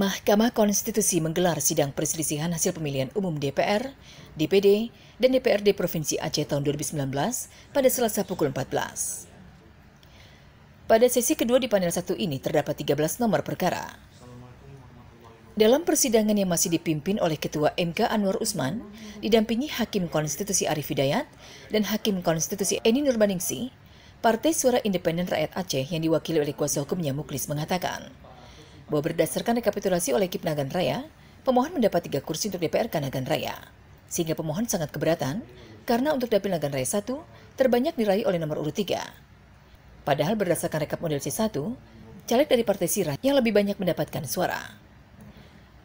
Mahkamah Konstitusi menggelar sidang perselisihan hasil pemilihan umum DPR, DPD, dan DPRD Provinsi Aceh tahun 2019 pada Selasa pukul 14. Pada sesi kedua di panel satu ini terdapat 13 nomor perkara. Dalam persidangan yang masih dipimpin oleh Ketua MK Anwar Usman, didampingi Hakim Konstitusi Arif Hidayat dan Hakim Konstitusi Eni Nurbaningsi, Partai Suara Independen Rakyat Aceh yang diwakili oleh kuasa hukumnya Muklis mengatakan, bahwa berdasarkan rekapitulasi oleh Kip Nagan Raya, pemohon mendapat tiga kursi untuk DPR Kanagan Raya. Sehingga pemohon sangat keberatan karena untuk Dapil Nagan Raya 1 terbanyak diraih oleh nomor urut 3. Padahal berdasarkan rekap model C1, caleg dari Partai Sirah yang lebih banyak mendapatkan suara.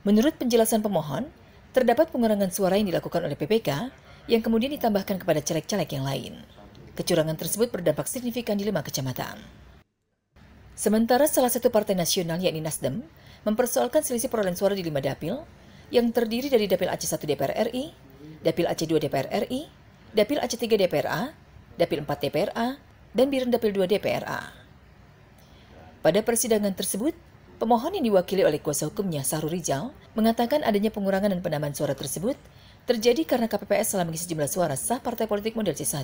Menurut penjelasan pemohon, terdapat pengurangan suara yang dilakukan oleh PPK yang kemudian ditambahkan kepada caleg-caleg yang lain. Kecurangan tersebut berdampak signifikan di lima kecamatan. Sementara salah satu partai nasional yakni Nasdem mempersoalkan selisih perolehan suara di lima dapil yang terdiri dari Dapil Aceh 1 DPR RI, Dapil Aceh 2 DPR RI, Dapil AC3 A, Dapil 4 A, dan Biren Dapil 2 A. Pada persidangan tersebut, pemohon yang diwakili oleh kuasa hukumnya Sahru Rijal mengatakan adanya pengurangan dan penambahan suara tersebut terjadi karena KPPS telah mengisi jumlah suara sah partai politik model C1.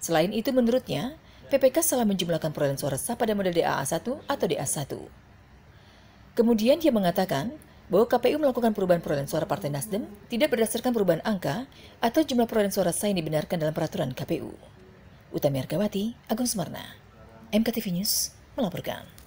Selain itu menurutnya, PPK salah menjumlahkan perolehan suara sah pada model da 1 atau DA1. Kemudian dia mengatakan bahwa KPU melakukan perubahan perolehan suara Partai Nasdem tidak berdasarkan perubahan angka atau jumlah perolehan suara sah yang dibenarkan dalam peraturan KPU. Utami Argawati, Agung Semarna, MKTV News melaporkan.